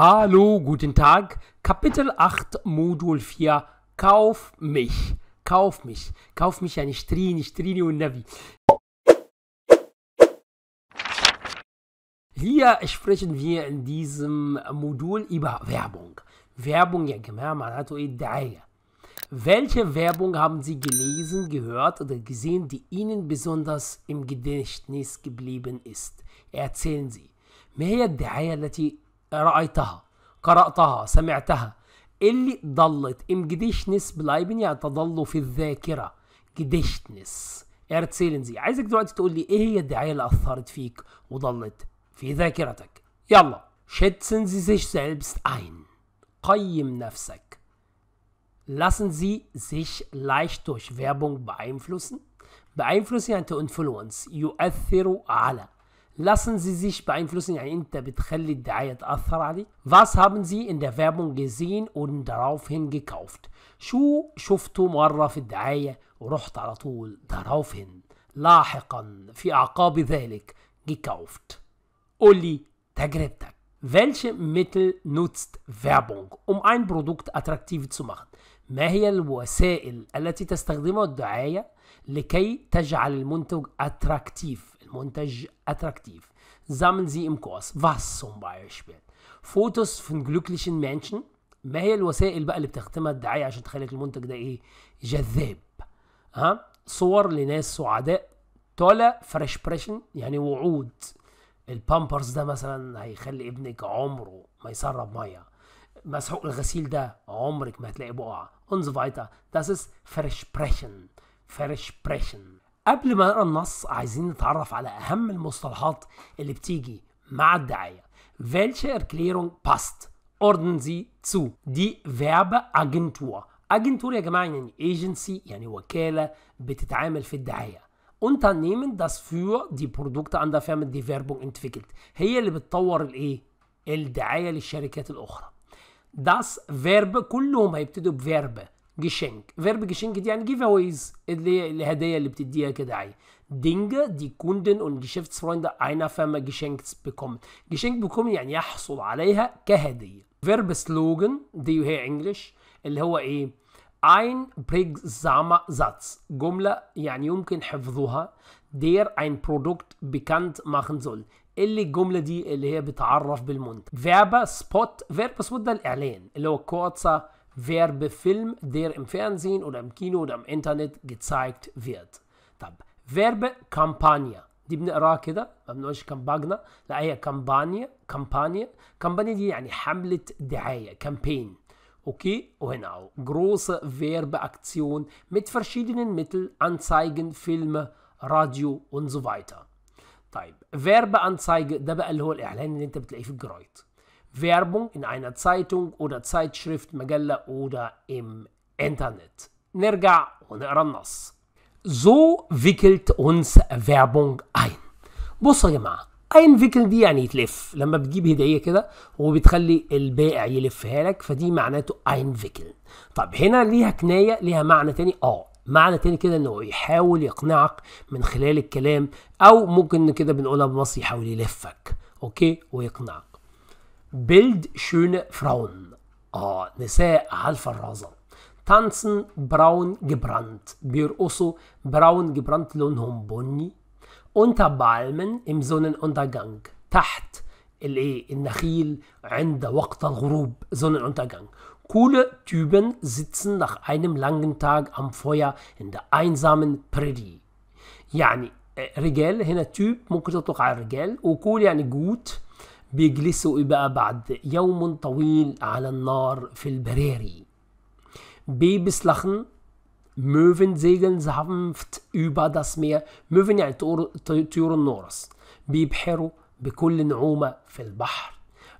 Hallo, guten Tag. Kapitel 8, Modul 4. Kauf mich. Kauf mich. Kauf mich eine Strini, Strini und Navi. Hier sprechen wir in diesem Modul über Werbung. Werbung, ja, genau, man hat Idee. Welche Werbung haben Sie gelesen, gehört oder gesehen, die Ihnen besonders im Gedächtnis geblieben ist? Erzählen Sie. ما هي الدعاية رأيتها قرأتها سمعتها اللي ضلت ام جديشنس بلايبن يعني تضل في الذاكرة جديشنس ارت سيلنزي عايزك دلوقتي تقول لي ايه هي الدعاية اللي أثرت فيك وضلت في ذاكرتك يلا schätzen زي زيش selbst اين قيم نفسك lassen Sie لايشتوش leicht durch Werbung beeinflussen يعني تو influence يؤثر على Lassen Sie sich beeinflussen, يعني أنت بتخلي الدعاية تأثر عليك. Was haben Sie in der Werbung gesehen und daraufhin gekauft? شو شفته مرة في الدعاية ورحت على طول daraufhin لاحقا في أعقاب ذلك gekauft. قول لي تجربتك. Welche Mittel nutzt Werbung, um ein Produkt attraktiv zu machen? ما هي الوسائل التي تستخدمها الدعاية لكي تجعل المنتج اتراكتيف منتج attraktiv. Sammeln Sie im Kurs. Was zum Beispiel? فوتوس von glücklichen Menschen. ما هي الوسائل بقى اللي بتختمها الدعاية عشان تخليك المنتج ده ايه جذاب ها صور لناس سعداء تولا فريش بريشن يعني وعود البامبرز ده مثلا هيخلي ابنك عمره ما يسرب ميه مسحوق الغسيل ده عمرك ما هتلاقي بقعه انز فايتا فريش بريشن فريش بريشن قبل ما نقرا النص عايزين نتعرف على اهم المصطلحات اللي بتيجي مع الدعايه welche Erklärung passt ordnen Sie zu die Werbeagentur Agentur يا جماعه يعني agency يعني وكاله بتتعامل في الدعايه Unternehmen das für die Produkte an der Firma die Werbung entwickelt هي اللي بتطور الايه الدعايه للشركات الاخرى das Verbe كلهم هيبتدوا بفيرب جيشنج فيرب جيشنج دي يعني جيف اويز اللي هي الهديه اللي بتديها كده عادي دينجا دي كوندن اون جيشيفت فرويند اينا فاما جيشنج بيكوم جيشنج بيكوم يعني يحصل عليها كهديه فيرب سلوجن دي هي انجلش اللي هو ايه ein زاما ساتس جملة يعني يمكن حفظها دير ein برودكت بيكانت ماخن soll اللي الجملة دي اللي هي بتعرف بالمنتج فيربا سبوت فيربا سبوت ده الإعلان اللي هو كوتسا Verbe Film, der im Fernsehen oder im Kino oder im Internet gezeigt wird. طب فيرب كامبانيا دي بنقراها كده ما بنقولش كامباجنا لا هي كامبانيا كامبانيا كامبانيا دي يعني حملة دعاية كامبين اوكي وهنا اهو große Werbeaktion mit verschiedenen Mitteln Anzeigen Filme راديو und so weiter طيب فيرب انسايج ده بقى اللي هو الاعلان اللي انت بتلاقيه في الجرايد Werbung in einer Zeitung oder Zeitschrift مجلة oder im Internet نرجع ونقرا النص So wickelt uns Werbung ein بصوا يا جماعة فيكل دي يعني تلف لما بتجيب هدية كده وبتخلي البائع يلفها لك فدي معناته فيكل طب هنا ليها كناية ليها معنى تاني اه معنى تاني كده انه يحاول يقنعك من خلال الكلام او ممكن كده بنقولها بمصري يحاول يلفك اوكي ويقنعك Bildschöne Frauen. Ah, نساء هالفرازة. Tanzen braun gebrannt. بيرقصوا braun gebrannt لونهم بني. Unter Balmen im Sonnenuntergang. Tacht. L.E. in النخيل عند وقت الغروب Sonnenuntergang. Coole Typen sitzen nach einem langen Tag am Feuer in der einsamen Prärie. يعني رجال äh, Typ, تيب ممكن ein على الرجال وكول يعني جوت بيجلسوا بقى بعد يوم طويل على النار في البراري. Babyslachen موفن زيجن sanft über داس مير موفن يعني طيور النورس. بيبحروا بكل نعومة في البحر.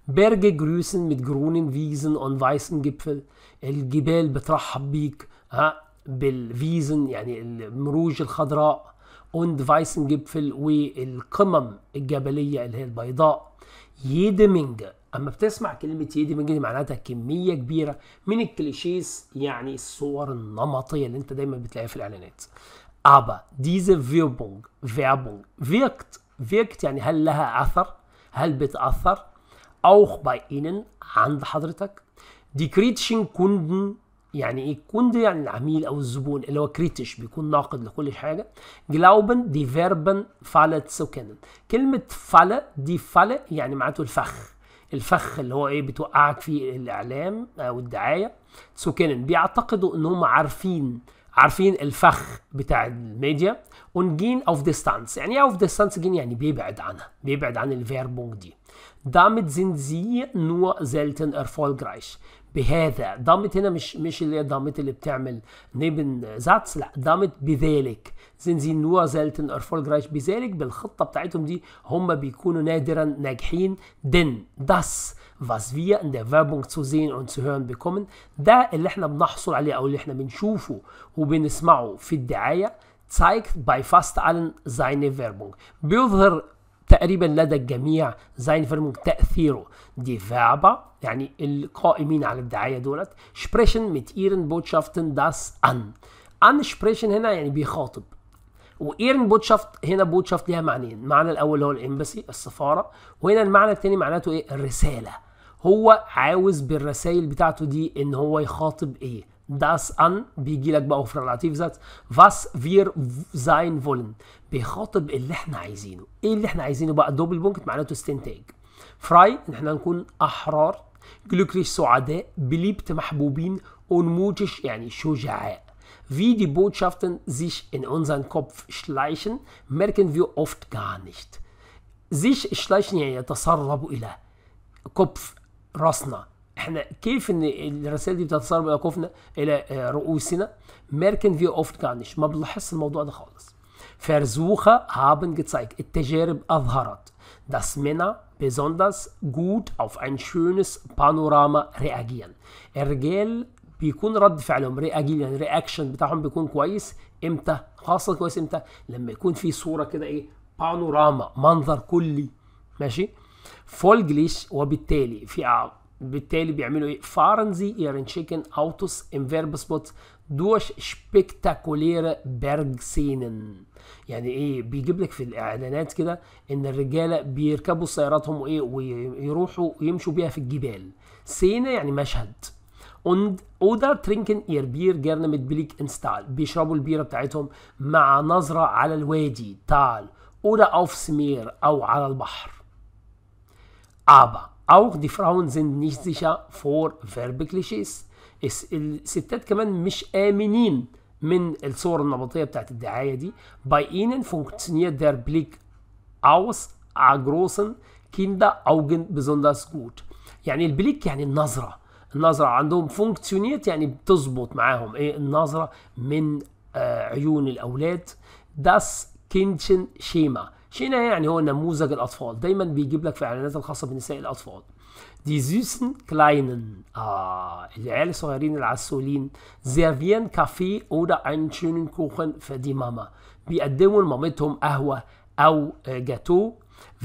بيرج جروسن مت جرونن فيزن اون فايسن جبفل الجبال بترحب بيك ها بالفيزن يعني المروج الخضراء اون فايسن جبفل والقمم الجبلية اللي هي البيضاء. يدمنج اما بتسمع كلمه يدمنج دي معناتها كميه كبيره من الكليشيز يعني الصور النمطيه اللي انت دايما بتلاقيها في الاعلانات aber diese Werbung Werbung wirkt wirkt يعني هل لها اثر هل بتاثر auch bei ihnen عند حضرتك ديكريتشن كوندن يعني ايه كوندي يعني العميل او الزبون اللي هو كريتش بيكون ناقد لكل حاجه جلاوبن دي فيربن فالت سوكنن كلمه فالا دي فالا يعني معناته الفخ الفخ اللي هو ايه بتوقعك فيه الاعلام او الدعايه سوكنن بيعتقدوا ان هم عارفين عارفين الفخ بتاع الميديا اون جين اوف ديستانس يعني ايه اوف ديستانس جين يعني بيبعد عنها بيبعد عن الفيربونج دي دامت زين زي زلتن ارفول جرايش بهذا ضمت هنا مش مش اللي هي ضمت اللي بتعمل نيبن زاتس لا ضمت بذلك زنزين نوا زالتن جرايش بذلك بالخطه بتاعتهم دي هم بيكونوا نادرا ناجحين دن داس was wir in der Werbung zu sehen und zu hören bekommen ده اللي احنا بنحصل عليه او اللي احنا بنشوفه وبنسمعه في الدعايه zeigt bei fast allen seine Werbung. بيظهر تقريبا لدى الجميع فيرمونج تأثيره دي فابا يعني القائمين على الدعاية دولت سبريشن ميت ايرن بوتشافتن داس ان ان سبريشن هنا يعني بيخاطب وايرن بوتشافت هنا بوتشافت ليها معنيين المعنى الاول هو الامباسي السفاره وهنا المعنى الثاني معناته ايه الرساله هو عاوز بالرسائل بتاعته دي ان هو يخاطب ايه das an بيجي لك بقى اوفر العتيف was wir sein wollen بيخاطب اللي احنا عايزينه ايه اللي احنا عايزينه بقى دوبل بونكت معناته استنتاج فراي ان احنا نكون احرار جلوكريش سعداء بليبت محبوبين unmutig يعني شجعاء Wie die Botschaften sich in unseren Kopf schleichen, merken wir oft gar nicht. sich schleichen يعني يتسرب إلى Kopf راسنا احنا كيف ان الرسائل دي بتتصرف الى كفنا الى آه، رؤوسنا ميركن في اوفت كانش ما بنلاحظش الموضوع ده خالص فرزوخا هابن gezeigt, التجارب أظهرت, داس منا besonders gut auf ein schönes Panorama reagieren. الرجال بيكون رد فعلهم رياجيل يعني رياكشن بتاعهم بيكون كويس امتى؟ خاصة كويس امتى؟ لما يكون في صورة كده ايه؟ بانوراما منظر كلي ماشي؟ فولجليش وبالتالي في بالتالي بيعملوا ايه ايرن sie اوتوس Chicken Autos im دوش سبيكتاكولير بيرج سينن يعني ايه بيجيب لك في الاعلانات كده ان الرجاله بيركبوا سياراتهم وايه ويروحوا يمشوا بيها في الجبال سينا يعني مشهد und oder trinken ihr Bier gerne mit Blick ins Tal بيشربوا البيره بتاعتهم مع نظره على الوادي تال oder aufs Meer او على البحر aber Auch die Frauen sind nicht sicher vor Werbeklischees. الستات كمان مش آمنين من الصور النمطية بتاعت الدعاية دي. Bei ihnen funktioniert der Blick aus großen Kinderaugen besonders gut. يعني البليك يعني النظرة. النظرة عندهم فونكسيونيت يعني بتظبط معاهم ايه النظرة من عيون الأولاد. Das Kindchen Schema. شينا يعني هو نموذج الأطفال دايما بيجيب لك في إعلانات الخاصة بنساء الأطفال دي زيسن كلاينن آه العيال الصغيرين العسولين زيرفيان كافي دا ان شونن كوخن فدي ماما بيقدموا لمامتهم قهوة أو جاتو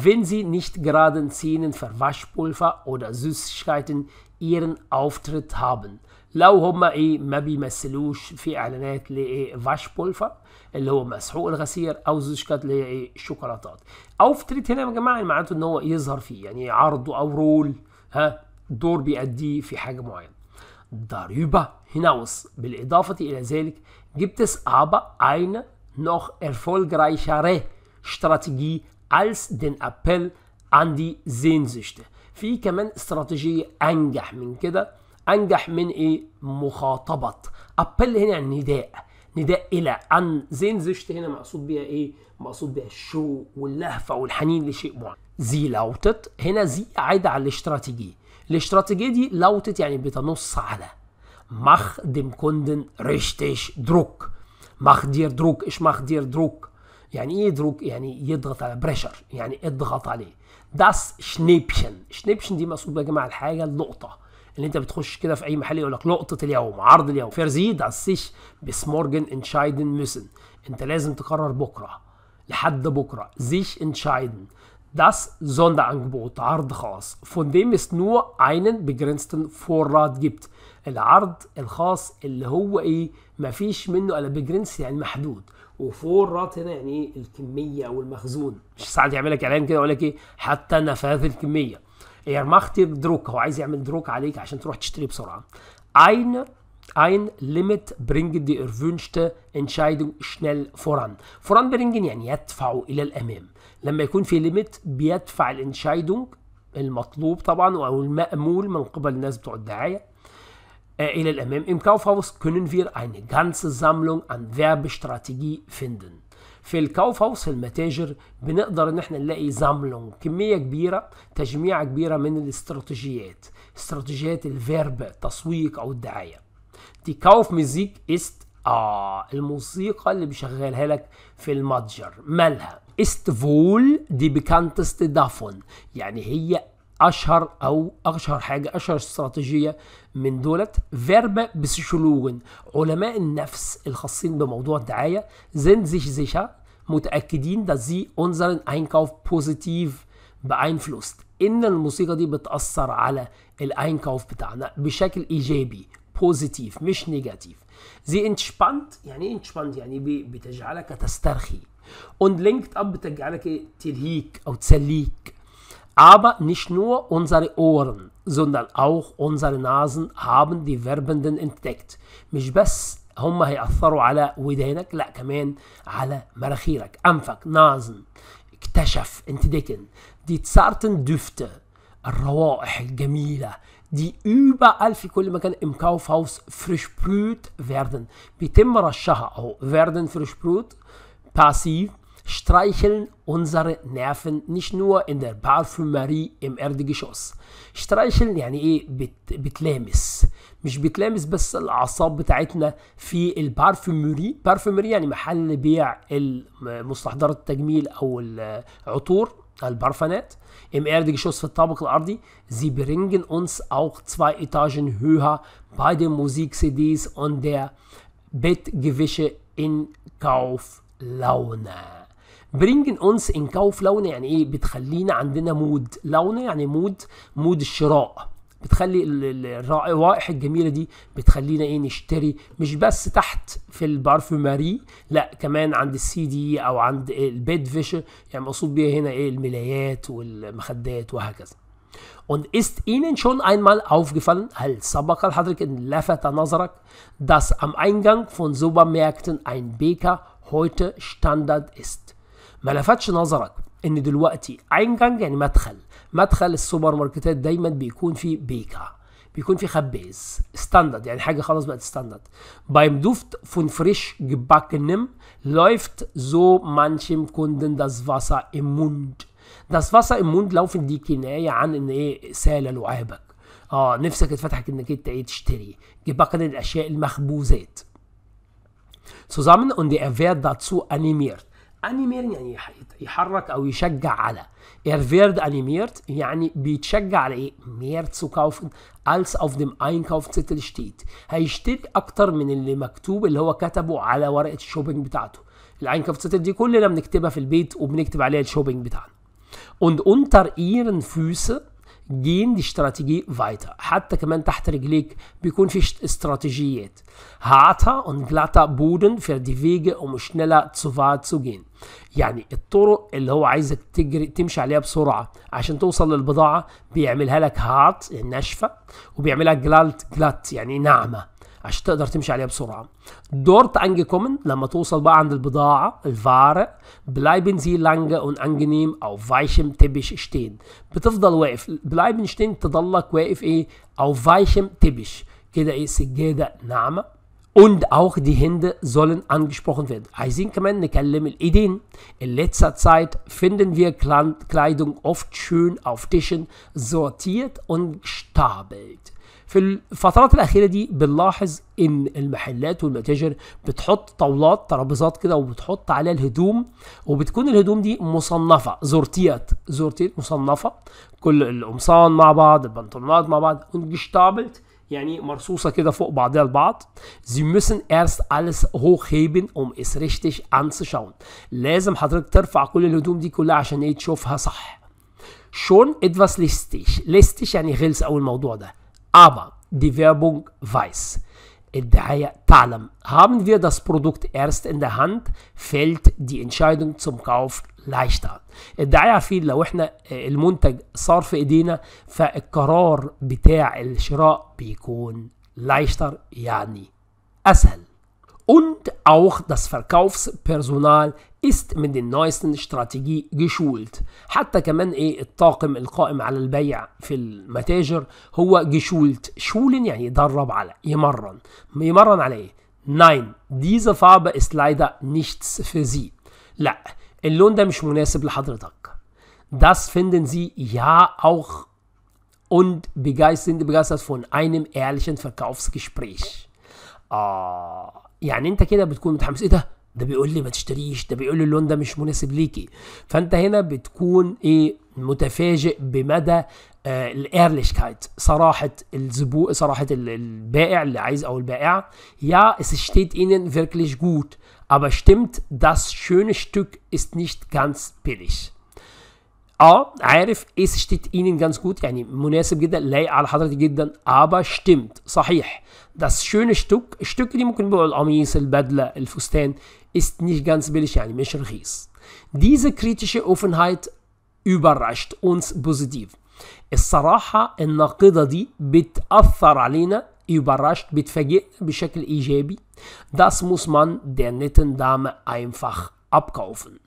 wenn sie nicht geraden Szenen für Waschpulver oder Süßigkeiten ihren Auftritt haben. لو هم ايه ما بيمثلوش في اعلانات لايه فاش بولفا اللي هو مسحوق الغسير او زوشكات اللي هي ايه الشوكولاتات او في تريت هنا يا جماعه يعني معناته ان هو يظهر فيه يعني عرض او رول ها دور بيأديه في حاجه معينه داريبا هناوس بالإضافة إلى ذلك جبت es aber eine noch erfolgreichere Strategie als den Appell an die Sehnsüchte في كمان استراتيجية أنجح من كده انجح من ايه مخاطبه ابل هنا يعني نداء نداء الى عن زين زشت هنا مقصود بيها ايه مقصود بيها الشو واللهفه والحنين لشيء معين زي لوتت هنا زي عايده على الاستراتيجيه الاستراتيجيه دي لوتت يعني بتنص على مخ دم كوندن ريشتش دروك مخ دير دروك ايش مخ دير دروك يعني ايه دروك يعني يضغط على بريشر يعني اضغط عليه داس شنيبشن شنيبشن دي مقصود يا جماعه الحاجه النقطه اللي انت بتخش كده في اي محل يقول لك لقطه اليوم عرض اليوم فرزيد عسيش بس مورجن انشايدن ميسن انت لازم تقرر بكره لحد بكره زيش انشايدن Das انجبوت عرض خاص, von dem نو nur einen فور راد جبت العرض الخاص اللي هو ايه مفيش منه الا بجرنس يعني محدود وفور رات هنا يعني ايه الكميه او المخزون مش ساعات يعمل لك اعلان كده يقول لك ايه حتى نفاذ الكميه Er macht dir Druck, هو عايز يعمل دروك عليك عشان تروح تشتري بسرعة. Ein ein Limit bringt die erwünschte Entscheidung schnell voran. Voran bringen يعني يدفع إلى الأمام. لما يكون في ليميت بيدفع الانشايدونج المطلوب طبعا أو المأمول من قبل الناس بتوع الدعاية آه إلى الأمام. Im Kaufhaus können wir eine ganze Sammlung an Werbestrategie finden. في الكاوفاوس المتاجر بنقدر ان احنا نلاقي زاملون كميه كبيره تجميع كبيره من الاستراتيجيات استراتيجيات الفيرب التسويق او الدعايه دي كاوف ميزيك است آه الموسيقى اللي بيشغلها لك في المتجر مالها است فول دي بيكانتست دافون يعني هي اشهر او اشهر حاجه اشهر استراتيجيه من دولت فيربا بسيشولوجن علماء النفس الخاصين بموضوع الدعايه زين زيش زيشا متاكدين ده زي unseren اينكوف بوزيتيف بأينفلوست ان الموسيقى دي بتاثر على الاينكوف بتاعنا بشكل ايجابي بوزيتيف مش نيجاتيف زي انشبانت يعني ايه انشبانت يعني بتجعلك تسترخي اون لينكت اب بتجعلك ايه تلهيك او تسليك Aber nicht nur unsere Ohren, sondern auch unsere Nasen haben die Werbenden entdeckt. مش بس هم هيأثروا على ودانك لا كمان على مناخيرك أنفك نازن اكتشف entdecken die zarten Düfte الروائح الجميلة die überall في كل مكان im Kaufhaus versprüht werden بيتم رشها أو werden versprüht passiv streicheln unsere Nerven nicht nur in der Parfümerie im Erdgeschoss streicheln يعني ايه بتلامس مش بتلامس بس الاعصاب بتاعتنا في البارفيموري بارفيموري يعني محل بيع مستحضرات التجميل او العطور البارفانات im دي في الطابق الارضي sie bringen uns auch zwei Etagen höher bei den Musik CDs und der Bettgewische in Kauflaune برينجن اونس ان كوف لونه يعني ايه بتخلينا عندنا مود لونه يعني مود مود الشراء بتخلي الروائح الجميله دي بتخلينا ايه نشتري مش بس تحت في البارفوماري لا كمان عند السي دي او عند البيد فيش يعني مقصود بيها هنا ايه الملايات والمخدات وهكذا Und ist Ihnen schon einmal aufgefallen, سبق لحضرتك ان لفت Nazarak, dass am Eingang von Supermärkten ein Bäcker heute Standard ist? ما لفتش نظرك ان دلوقتي عينجانج يعني مدخل مدخل السوبر ماركتات دايما بيكون فيه بيكا بيكون في خباز ستاندرد يعني حاجه خلاص بقت ستاندرد بايم دوفت فون فريش جباك läuft so زو مانشيم كوندن Wasser im Mund das Wasser im Mund laufen دي كنايه عن ان ايه سال لعابك اه نفسك اتفتحت انك انت ايه تشتري جباك الاشياء المخبوزات zusammen und er wird dazu animiert انيمير يعني يحرك او يشجع على er فيرد animiert يعني بيتشجع على ايه mehr zu kaufen als auf dem Einkaufszettel شتيت هيشتري اكتر من اللي مكتوب اللي هو كتبه على ورقه الشوبينج بتاعته الانكافتل دي كلنا بنكتبها في البيت وبنكتب عليها الشوبينج بتاعنا und unter ihren füßen جين دي استراتيجي فايتا حتى كمان تحت رجليك بيكون في استراتيجيات هاتا اون جلاتا بودن في die Wege um schneller يعني الطرق اللي هو عايزك تجري تمشي عليها بسرعه عشان توصل للبضاعه بيعملها لك هات ناشفه وبيعملها جلالت جلات يعني ناعمه عشان تقدر تمشي عليها بسرعه دورت انجيكومن لما توصل بقى عند البضاعه الفاره بلايبن زي لانجا اون انجنيم او فايشم تبش شتين بتفضل واقف بلايبن شتين تضلك واقف ايه او فايشم تبش كده ايه سجاده ناعمه Und auch die Hände sollen angesprochen werden. عايزين كمان نكلم الإيدين. In letzter Zeit finden wir Kleidung oft schön auf Tischen sortiert und gestapelt. في الفترات الاخيره دي بنلاحظ ان المحلات والمتاجر بتحط طاولات ترابيزات كده وبتحط عليها الهدوم وبتكون الهدوم دي مصنفه زورتيات زورتيات مصنفه كل القمصان مع بعض البنطلونات مع بعض ungestapelt يعني مرصوصه كده فوق بعضها البعض زي müssen erst alles hochheben um es richtig anzuschauen لازم حضرتك ترفع كل الهدوم دي كلها عشان ايه تشوفها صح شون ادفاس ليستيش ليستيش يعني غلس او الموضوع ده aber die Werbung weiß. Haben wir das Produkt erst in der Hand, fällt die Entscheidung zum Kauf leichter. الدعاية في لو احنا المنتج صار في ايدينا فالقرار بتاع الشراء بيكون leichter يعني اسهل. Und auch das Verkaufspersonal ist mit den neuesten Strategie geschult حتى كمان ايه الطاقم القائم على البيع في المتاجر هو geschult schulen يعني يدرب على يمرن يمرن على ايه Nein, diese Farbe ist leider nichts für Sie. لا اللون ده مش مناسب لحضرتك. Das finden Sie ja auch und begeistert, begeistert von einem ehrlichen Verkaufsgespräch. آه يعني أنت كده بتكون متحمس إيه ده؟ ده بيقول لي ما تشتريش ده بيقول لي اللون ده مش مناسب ليكي فانت هنا بتكون ايه متفاجئ بمدى آه الايرليشكايت صراحه الزبو صراحه البائع اللي عايز او البائعه يا es steht ihnen فيركليش gut aber stimmt das schöne Stück ist nicht ganz billig اه عارف ايس شتيت اينن جانس جوت يعني مناسب جدا لايق على حضرتك جدا ابا شتمت صحيح داس شون شتوك شتوك دي ممكن بقى القميص البدله الفستان ist nicht ganz billig يعني مش رخيص diese kritische اوفنهايت überrascht uns positiv الصراحه النقده دي بتاثر علينا überrascht بتفاجئ بشكل ايجابي داس موس مان der netten dame einfach abkaufen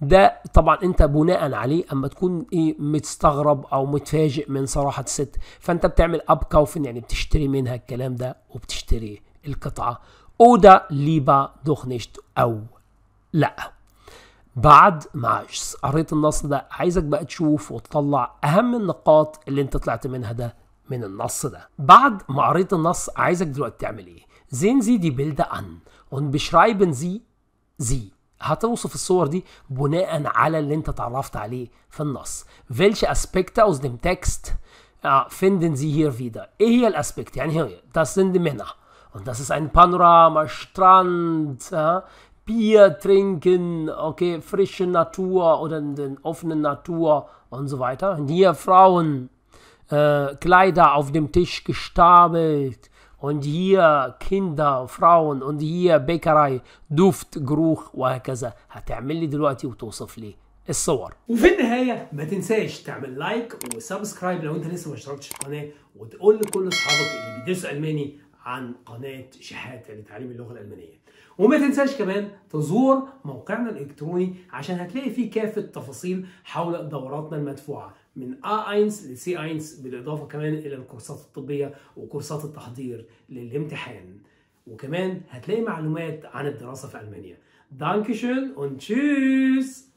ده طبعا انت بناء عليه اما تكون ايه متستغرب او متفاجئ من صراحه الست فانت بتعمل اب كوفن يعني بتشتري منها الكلام ده وبتشتري القطعه اودا ليبا دوخنشت او لا بعد ما قريت النص ده عايزك بقى تشوف وتطلع اهم النقاط اللي انت طلعت منها ده من النص ده بعد ما قريت النص عايزك دلوقتي تعمل ايه زين زي دي بيلد ان und beschreiben Sie sie هتوصف الصور دي بناء على اللي انت اتعرفت عليه في النص welche Aspekte aus dem Text finden Sie hier wieder ايه هي الاسبكت يعني هي das sind Männer und das ist ein Panorama Strand Bier trinken, okay, frische Natur oder in den offenen Natur und so weiter. Und hier Frauen, äh, Kleider auf dem Tisch gestapelt, und hier Kinder, Frauen und hier Bäckerei, Duft, Geruch وهكذا هتعمل لي دلوقتي وتوصف لي الصور وفي النهاية ما تنساش تعمل لايك وسبسكرايب لو انت لسه ما اشتركتش القناة وتقول لكل اصحابك اللي بيدرسوا الماني عن قناة شحاتة لتعليم اللغة الألمانية وما تنساش كمان تزور موقعنا الإلكتروني عشان هتلاقي فيه كافة تفاصيل حول دوراتنا المدفوعة من A1 ل C1 بالإضافة كمان إلى الكورسات الطبية وكورسات التحضير للامتحان وكمان هتلاقي معلومات عن الدراسة في ألمانيا دانكشن und tschüss